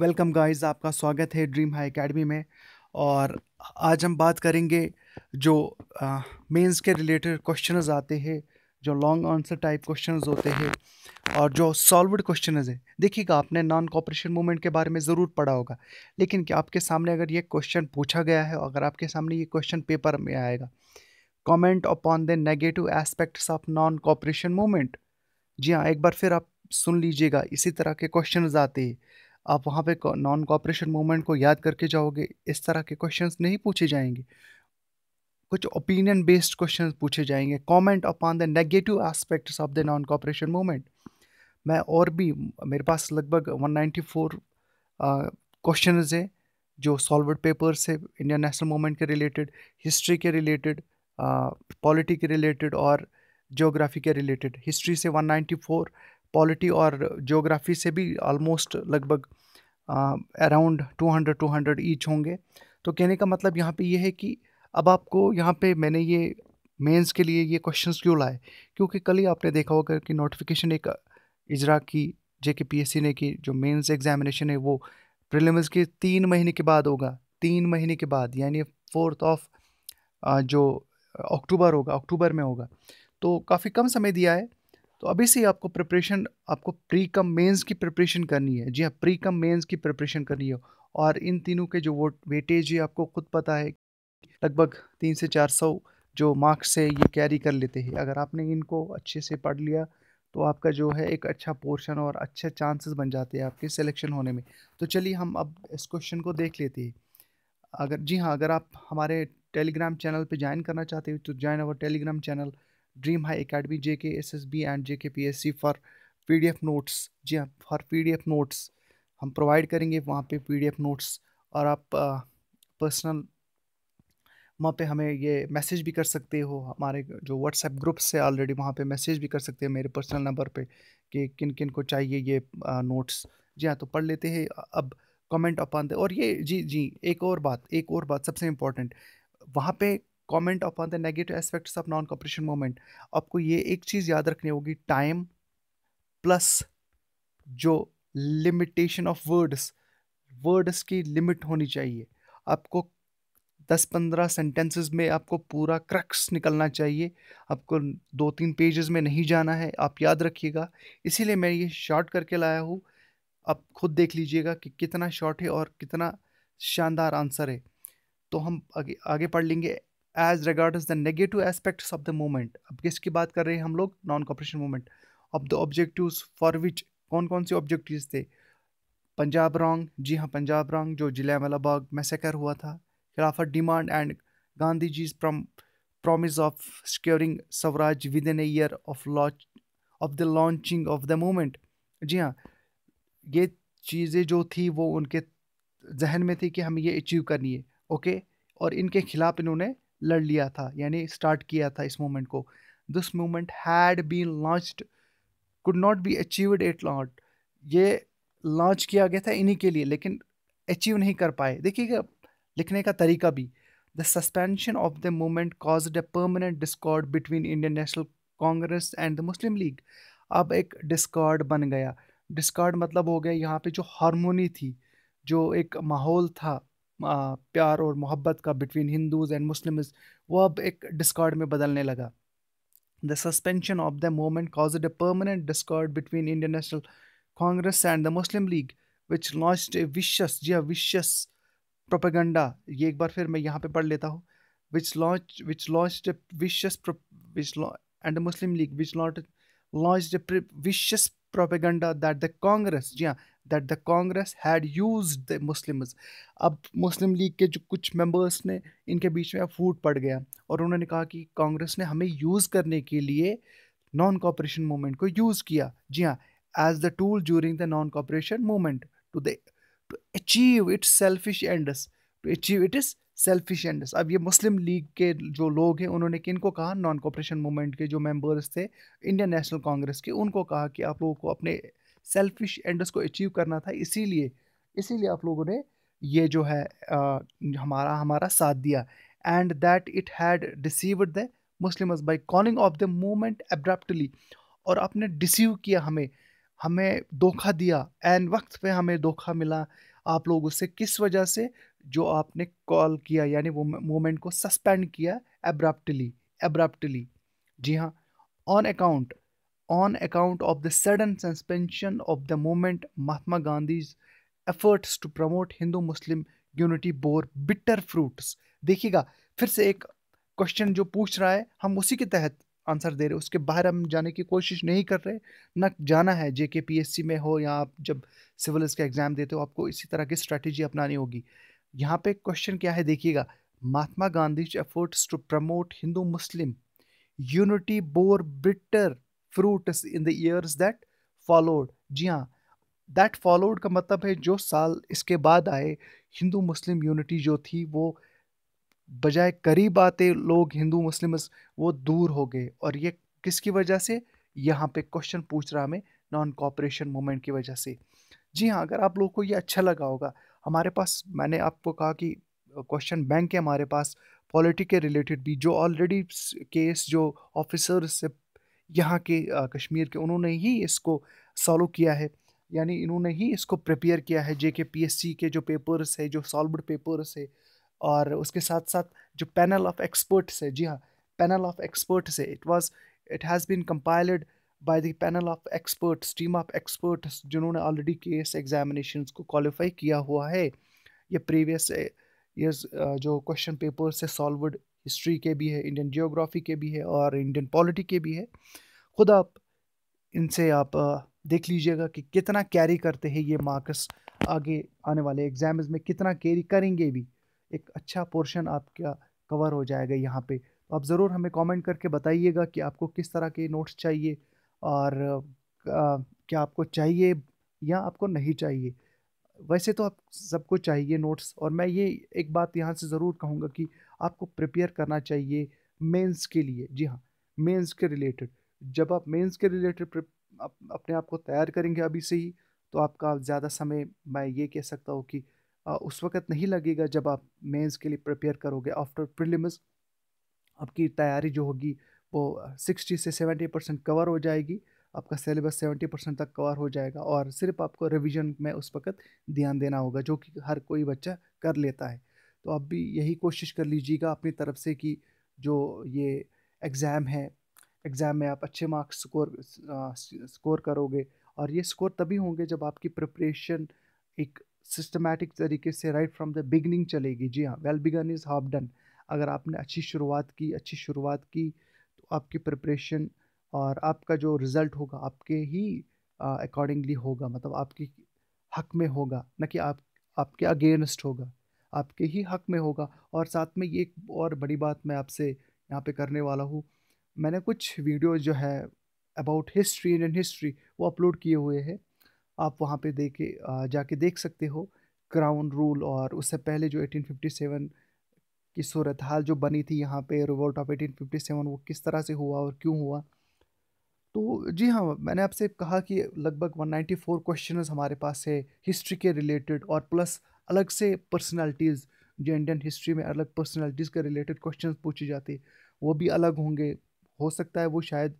welcome guys आपका स्वागत है ड्रीम हाई एकेडमी में और आज हम बात करेंगे जो मेंस के रिलेटेड क्वेश्चनज़ आते हैं जो लॉन्ग आंसर टाइप क्वेश्चन होते हैं और जो सॉल्वड क्वेश्चन है देखिएगा आपने नॉन कॉपरेशन मूवमेंट के बारे में ज़रूर पढ़ा होगा लेकिन क्या आपके सामने अगर ये क्वेश्चन पूछा गया है अगर आपके सामने ये क्वेश्चन पेपर में आएगा comment upon the negative aspects of non cooperation movement जी हाँ एक बार फिर आप सुन लीजिएगा इसी तरह के क्वेश्चन आते हैं आप वहाँ पे नॉन कॉपरेशन मूवमेंट को याद करके जाओगे इस तरह के क्वेश्चंस नहीं पूछे जाएंगे कुछ ओपिनियन बेस्ड क्वेश्चंस पूछे जाएंगे comment upon the negative aspects of the non cooperation movement मैं और भी मेरे पास लगभग 194 क्वेश्चंस हैं जो सॉल्व पेपर से इंडियन नेशनल मूवमेंट के रिलेटेड हिस्ट्री के रिलेटेड पॉलिटी के रिलेटेड और जोग्राफी के रिलेटेड हिस्ट्री से 194 पॉलिटी और जोग्राफी से भी ऑलमोस्ट लगभग around two hundred two hundred each होंगे तो कहने का मतलब यहाँ पे ये यह है कि अब आपको यहाँ पे मैंने ये मेंस के लिए ये क्वेश्चंस क्यों लाए क्योंकि कल ही आपने देखा होगा कि नोटिफिकेशन एक इजरा की जे के पी एस सी ने की जो मेंस एग्जामिनेशन है वो प्रिलिम्स के तीन महीने के बाद होगा तीन महीने के बाद यानी फोर्थ ऑफ जो अक्टूबर होगा अक्टूबर में होगा तो काफ़ी कम समय दिया है तो अभी से आपको प्रिपरेशन आपको प्री कम मेंस की प्रिपरेशन करनी है जी हाँ प्री कम मेंस की प्रिपरेशन करनी है और इन तीनों के जो वोट वेटेज है आपको खुद पता है लगभग तीन से चार सौ जो मार्क्स है ये कैरी कर लेते हैं अगर आपने इनको अच्छे से पढ़ लिया तो आपका जो है एक अच्छा पोर्शन और अच्छे चांसेस बन जाते हैं आपके सिलेक्शन होने में तो चलिए हम अब इस क्वेश्चन को देख लेते हैं अगर जी हाँ अगर आप हमारे टेलीग्राम चैनल पर ज्वाइन करना चाहते हो तो join our Telegram channel dream high academy J K S S B and J K P S C for P D F notes जी हाँ for P D F notes हम provide करेंगे वहाँ पे पी डी एफ नोट्स और आप personal वहाँ पे हमें ये मैसेज भी कर सकते हो हमारे जो व्हाट्सएप ग्रुप्स है ऑलरेडी वहाँ पे मैसेज भी कर सकते हैं मेरे पर्सनल नंबर पे कि किन किन को चाहिए ये नोट्स जी हाँ तो पढ़ लेते हैं अब कमेंट दे और ये जी जी एक और बात एक और बात सबसे इम्पॉर्टेंट वहाँ पे of upon the negative aspects of non cooperation movement आपको ये एक चीज़ याद रखनी होगी टाइम प्लस जो लिमिटेशन ऑफ वर्ड्स वर्ड्स की लिमिट होनी चाहिए आपको दस पंद्रह सेंटेंसेस में आपको पूरा क्रक्स निकलना चाहिए आपको दो तीन पेजेस में नहीं जाना है आप याद रखिएगा इसीलिए मैं ये शॉर्ट करके लाया हूँ आप खुद देख लीजिएगा कि कितना शॉर्ट है और कितना शानदार आंसर है तो हम आगे आगे पढ़ लेंगे as regard the negative aspects of the movement अब किसकी बात कर रहे हैं हम लोग non cooperation movement of the objective for which कौन कौन से ऑब्जेक्टिव थे पंजाब रॉन्ग जी हाँ पंजाब रॉन्ग जो जिला बाग मैसेकर हुआ था खिलाफत डिमांड एंड गांधी जीज प्रम promise of securing swaraj within year of launch of the launching of the movement जी हाँ ये चीज़ें जो थी वो उनके जहन में थी कि हमें ये अचीव करनी है ओके और इनके खिलाफ इन्होंने लड़ लिया था यानी स्टार्ट किया था इस मूवमेंट को this movement had been launched could not be achieved at all ये लॉन्च किया गया था इन्हीं के लिए लेकिन अचीव नहीं कर पाए देखिएगा लिखने का तरीका भी the suspension of the movement cause a permanent discord between Indian National Congress and the Muslim League अब एक डिस्कॉर्ड बन गया डिस्कॉर्ड मतलब हो गया यहाँ पे जो हारमोनी थी जो एक माहौल था प्यार और मोहब्बत का बिटवीन हिंदूज़ एंड मुस्लिम्स वो अब एक डिस्कॉर्ड में बदलने लगा the suspension of the movement cause a permanent discord between Indian National Congress and the Muslim League which launch a vicious जी विशस हाँ, प्रोपेगंडा ये एक बार फिर मैं यहाँ पे पढ़ लेता हूँ which launch which launch a vicious and and Muslim League which launch launch a vicious propaganda that the Congress जी हाँ that the Congress had use the Muslims अब मुस्लिम लीग के जो कुछ मेंबर्स ने इनके बीच में फूट पड़ गया और उन्होंने कहा कि कांग्रेस ने हमें यूज़ करने के लिए नॉन कॉपरेशन मूवमेंट को यूज़ किया जी हाँ as the tool during the non cooperation movement to the to achieve its selfish ends to achieve it is selfish ends अब ये मुस्लिम लीग के जो लोग हैं उन्होंने किन को कहा नॉन कॉपरेशन मूवमेंट के जो मेंबर्स थे इंडियन नेशनल कांग्रेस के उनको कहा कि आप लोगों को अपने सेल्फिश एंड को अचीव करना था इसीलिए इसीलिए आप लोगों ने ये जो है आ, हमारा हमारा साथ दिया and that it had deceived the Muslim by calling off the movement abruptly और आपने डिसीव किया हमें हमें धोखा दिया एन वक्त पे हमें धोखा मिला आप लोग उससे किस वजह से जो आपने कॉल किया यानी वो मोमेंट को सस्पेंड किया एब्रप्टली एब्रप्टली जी हाँ on account on account of the sudden suspension of the movement, Mahatma Gandhi's efforts to promote Hindu-Muslim unity bore bitter fruits देखिएगा फिर से एक क्वेश्चन जो पूछ रहा है हम उसी के तहत आंसर दे रहे हैं उसके बाहर हम जाने की कोशिश नहीं कर रहे न जाना है जे के पी एस सी में हो या आप जब सिविल्स का एग्ज़ाम देते हो आपको इसी तरह की स्ट्रैटेजी अपनानी होगी यहाँ पे क्वेश्चन क्या है देखिएगा Mahatma Gandhi efforts to promote Hindu Muslim unity bore bitter fruits in the years that followed जी हाँ दैट फॉलोड का मतलब है जो साल इसके बाद आए हिंदू मुस्लिम यूनिटी जो थी वो बजाय करीब आते लोग हिंदू मुस्लिम वो दूर हो गए और ये किसकी वजह से यहाँ पे क्वेश्चन पूछ रहा हमें नॉन कॉपरेशन मूवमेंट की वजह से जी हाँ अगर आप लोगों को ये अच्छा लगा होगा हमारे पास मैंने आपको कहा कि क्वेश्चन बैंक है हमारे पास पॉलिटी के रिलेटेड भी जो ऑलरेडी केस जो ऑफिसर्स से यहाँ के कश्मीर के उन्होंने ही इसको सॉल्व किया है यानी इन्होंने ही इसको प्रिपेयर किया है जे के पी एस सी के जो पेपर्स है जो सॉल्वड पेपर्स है और उसके साथ साथ जो पैनल ऑफ एक्सपर्ट्स है जी हाँ पैनल ऑफ एक्सपर्ट्स है it was it has been compiled by the panel of experts team of experts जिन्होंने ऑलरेडी के एस एग्जामिनेशन को क्वालिफाई किया हुआ है ये प्रीवियस ये जो क्वेश्चन पेपर्स है सॉल्वड हिस्ट्री के भी है इंडियन जियोग्राफी के भी है और इंडियन पॉलिटी के भी है खुद आप इनसे आप देख लीजिएगा कि कितना कैरी करते हैं ये मार्क्स आगे आने वाले एग्जाम्स में कितना कैरी करेंगे भी एक अच्छा पोर्शन आपका कवर हो जाएगा यहाँ पे तो आप ज़रूर हमें कमेंट करके बताइएगा कि आपको किस तरह के नोट्स चाहिए और क्या आपको चाहिए या आपको नहीं चाहिए वैसे तो आप सबको चाहिए नोट्स और मैं ये एक बात यहाँ से ज़रूर कहूँगा कि आपको प्रिपेयर करना चाहिए मेंस के लिए जी हाँ मेंस के रिलेटेड जब आप मेंस के रिलेटेड अपने आप को तैयार करेंगे अभी से ही तो आपका ज़्यादा समय मैं ये कह सकता हूँ कि आ, उस वक्त नहीं लगेगा जब आप मेंस के लिए प्रिपेयर करोगे आफ्टर प्रिलिम्स आपकी तैयारी जो होगी वो सिक्सटी से सेवेंटी परसेंट कवर हो जाएगी आपका सिलेबस सेवेंटी परसेंट तक कवर हो जाएगा और सिर्फ आपको रिवीजन में उस वक्त ध्यान देना होगा जो कि हर कोई बच्चा कर लेता है तो आप भी यही कोशिश कर लीजिएगा अपनी तरफ से कि जो ये एग्ज़ाम है एग्ज़ाम में आप अच्छे मार्क्स स्कोर स्कोर करोगे और ये स्कोर तभी होंगे जब आपकी प्रिपरेशन एक सिस्टमेटिक तरीके से राइट फ्रॉम द बिगनिंग चलेगी जी हाँ well begun is half done अगर आपने अच्छी शुरुआत की अच्छी शुरुआत की तो आपकी प्रिपरेशन और आपका जो रिज़ल्ट होगा आपके ही अकॉर्डिंगली होगा मतलब आपके हक में होगा ना कि आप आपके अगेंस्ट होगा आपके ही हक में होगा और साथ में ये एक और बड़ी बात मैं आपसे यहाँ पे करने वाला हूँ मैंने कुछ वीडियो जो है अबाउट हिस्ट्री इंडियन हिस्ट्री वो अपलोड किए हुए हैं आप वहाँ पे देखे जाके देख सकते हो क्राउन रूल और उससे पहले जो 1857 की सूरत हाल जो बनी थी यहाँ पे रिवोल्ट ऑफ 1857 वो किस तरह से हुआ और क्यों हुआ तो जी हाँ मैंने आपसे कहा कि लगभग 194 क्वेश्चंस हमारे पास है हिस्ट्री के रिलेटेड और प्लस अलग से पर्सनालिटीज़ जो इंडियन हिस्ट्री में अलग पर्सनालिटीज़ के रिलेटेड क्वेश्चन पूछे जाते वो भी अलग होंगे हो सकता है वो शायद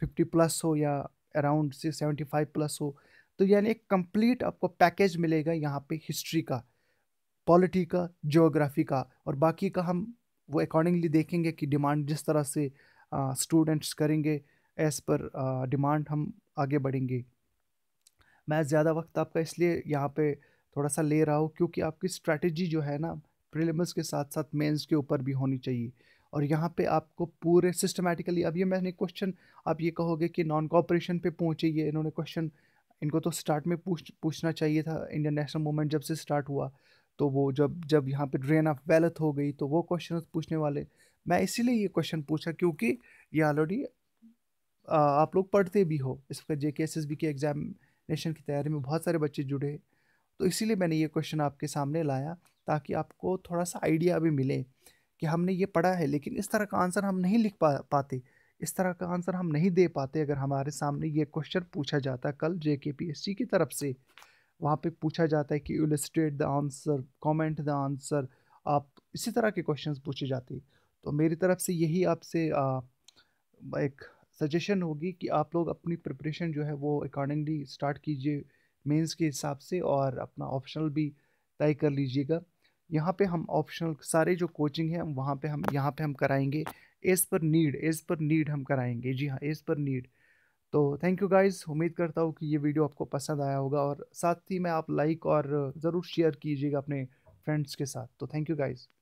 फिफ्टी प्लस हो या अराउंड से सेवेंटी फाइव प्लस हो तो यानी एक कंप्लीट आपको पैकेज मिलेगा यहाँ पे हिस्ट्री का पॉलिटी का जोग्राफी का और बाकी का हम वो अकॉर्डिंगली देखेंगे कि डिमांड जिस तरह से स्टूडेंट्स करेंगे एज़ पर डिमांड हम आगे बढ़ेंगे मैं ज़्यादा वक्त आपका इसलिए यहाँ पे थोड़ा सा ले रहा हो क्योंकि आपकी स्ट्रैटेजी जो है ना प्रिलिम्स के साथ साथ मेंस के ऊपर भी होनी चाहिए और यहाँ पे आपको पूरे सिस्टमेटिकली अब ये मैंने क्वेश्चन आप ये कहोगे कि नॉन कॉपरेशन पे पहुँचे ये इन्होंने क्वेश्चन इनको तो स्टार्ट में पूछ पूछना चाहिए था इंडियन नेशनल मूवमेंट जब से स्टार्ट हुआ तो वो जब जब यहाँ पे ड्रेन ऑफ वेल्थ हो गई तो वो क्वेश्चन पूछने वाले मैं इसीलिए ये क्वेश्चन पूछा क्योंकि ये ऑलरेडी आप लोग पढ़ते भी हो इस वक्त J K S S B के एग्जामिनेशन की तैयारी में बहुत सारे बच्चे जुड़े तो इसीलिए मैंने ये क्वेश्चन आपके सामने लाया ताकि आपको थोड़ा सा आइडिया भी मिले कि हमने ये पढ़ा है लेकिन इस तरह का आंसर हम नहीं लिख पा पाते इस तरह का आंसर हम नहीं दे पाते अगर हमारे सामने ये क्वेश्चन पूछा जाता कल जे के पी एस सी की तरफ से वहाँ पे पूछा जाता है कि illustrate the answer comment the answer आप इसी तरह के क्वेश्चंस पूछे जाते तो मेरी तरफ से यही आपसे एक सजेशन होगी कि आप लोग अपनी प्रिपरेशन जो है वो अकॉर्डिंगली स्टार्ट कीजिए मेंस के हिसाब से और अपना ऑप्शनल भी तय कर लीजिएगा यहाँ पे हम ऑप्शनल सारे जो कोचिंग है वहाँ पे हम यहाँ पे हम कराएंगे as per need as per need हम कराएंगे जी हाँ एज पर नीड तो थैंक यू गाइस उम्मीद करता हूँ कि ये वीडियो आपको पसंद आया होगा और साथ ही मैं आप लाइक और ज़रूर शेयर कीजिएगा अपने फ्रेंड्स के साथ तो थैंक यू गाइज़